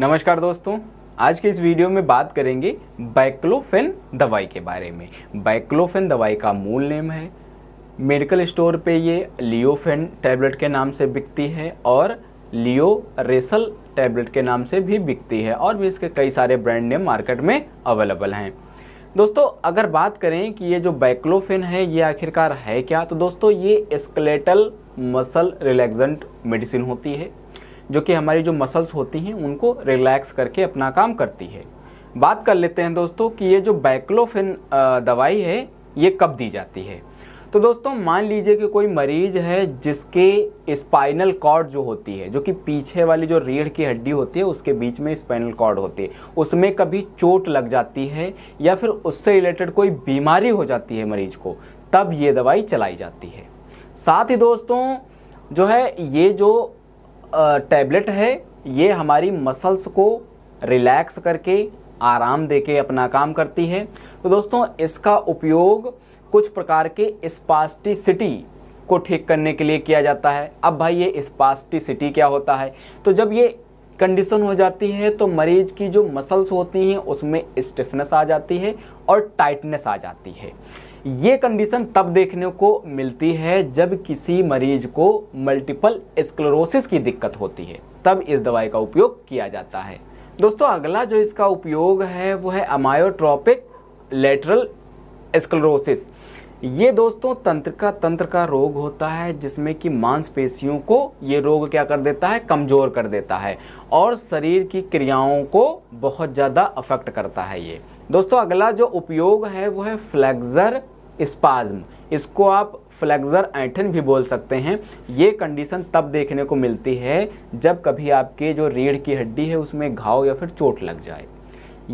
नमस्कार दोस्तों आज के इस वीडियो में बात करेंगे बाइक्लोफेन दवाई के बारे में बाइक्लोफेन दवाई का मूल नेम है मेडिकल स्टोर पे ये लियोफेन टैबलेट के नाम से बिकती है और लियो रेसल टैबलेट के नाम से भी बिकती है और भी इसके कई सारे ब्रांड नेम मार्केट में अवेलेबल हैं दोस्तों अगर बात करें कि ये जो बैक्लोफिन है ये आखिरकार है क्या तो दोस्तों ये स्केलेटल मसल रिलैक्सेंट मेडिसिन होती है जो कि हमारी जो मसल्स होती हैं उनको रिलैक्स करके अपना काम करती है बात कर लेते हैं दोस्तों कि ये जो बैक्लोफिन दवाई है ये कब दी जाती है तो दोस्तों मान लीजिए कि कोई मरीज है जिसके स्पाइनल कॉर्ड जो होती है जो कि पीछे वाली जो रीढ़ की हड्डी होती है उसके बीच में स्पाइनल कॉर्ड होती है उसमें कभी चोट लग जाती है या फिर उससे रिलेटेड कोई बीमारी हो जाती है मरीज को तब ये दवाई चलाई जाती है साथ ही दोस्तों जो है ये जो टैबलेट है ये हमारी मसल्स को रिलैक्स करके आराम देके अपना काम करती है तो दोस्तों इसका उपयोग कुछ प्रकार के स्पास्टिसिटी को ठीक करने के लिए किया जाता है अब भाई ये स्पास्टिसिटी क्या होता है तो जब ये कंडीशन हो जाती है तो मरीज़ की जो मसल्स होती हैं उसमें स्टिफनेस आ जाती है और टाइटनेस आ जाती है ये कंडीशन तब देखने को मिलती है जब किसी मरीज को मल्टीपल स्क्लोरोसिस की दिक्कत होती है तब इस दवाई का उपयोग किया जाता है दोस्तों अगला जो इसका उपयोग है वो है अमायोट्रॉपिक लेटरल स्क्लोरोसिस ये दोस्तों तंत्रिका तंत्र का रोग होता है जिसमें कि मांसपेशियों को ये रोग क्या कर देता है कमज़ोर कर देता है और शरीर की क्रियाओं को बहुत ज़्यादा अफेक्ट करता है ये दोस्तों अगला जो उपयोग है वो है फ्लैक्जर स्पाज्म इसको आप फ्लेक्सर ऐठन भी बोल सकते हैं ये कंडीशन तब देखने को मिलती है जब कभी आपके जो रीढ़ की हड्डी है उसमें घाव या फिर चोट लग जाए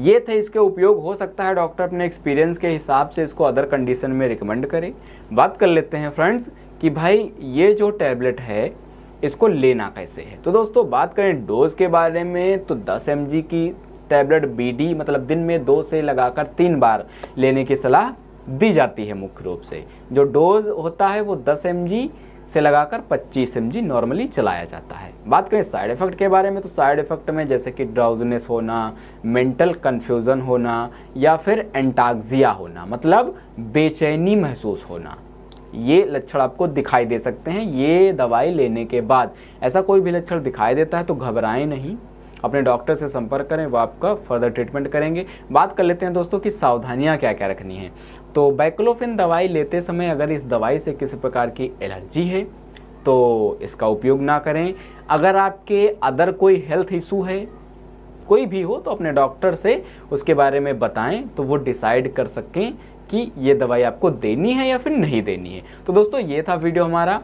ये थे इसके उपयोग हो सकता है डॉक्टर अपने एक्सपीरियंस के हिसाब से इसको अदर कंडीशन में रिकमेंड करें बात कर लेते हैं फ्रेंड्स कि भाई ये जो टैबलेट है इसको लेना कैसे है तो दोस्तों बात करें डोज़ के बारे में तो 10 एम की टैबलेट बी मतलब दिन में दो से लगाकर तीन बार लेने की सलाह दी जाती है मुख्य रूप से जो डोज होता है वो 10 एम से लगाकर 25 एम नॉर्मली चलाया जाता है बात करें साइड इफ़ेक्ट के बारे में तो साइड इफ़ेक्ट में जैसे कि ड्राउजनेस होना मेंटल कन्फ्यूज़न होना या फिर एंटागजिया होना मतलब बेचैनी महसूस होना ये लक्षण आपको दिखाई दे सकते हैं ये दवाई लेने के बाद ऐसा कोई भी लक्षण दिखाई देता है तो घबराएं नहीं अपने डॉक्टर से संपर्क करें वो आपका फर्दर ट्रीटमेंट करेंगे बात कर लेते हैं दोस्तों कि सावधानियाँ क्या क्या रखनी है तो बैक्लोफिन दवाई लेते समय अगर इस दवाई से किसी प्रकार की एलर्जी है तो इसका उपयोग ना करें अगर आपके अदर कोई हेल्थ इशू है कोई भी हो तो अपने डॉक्टर से उसके बारे में बताएं तो वो डिसाइड कर सकें कि ये दवाई आपको देनी है या फिर नहीं देनी है तो दोस्तों ये था वीडियो हमारा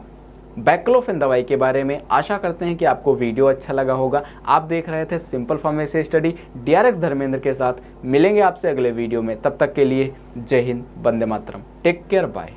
बैक्लोफिन दवाई के बारे में आशा करते हैं कि आपको वीडियो अच्छा लगा होगा आप देख रहे थे simple pharmacy study DRX Dharmendra के साथ मिलेंगे आपसे अगले वीडियो में तब तक के लिए जय हिंद बंदे मातरम टेक केयर बाय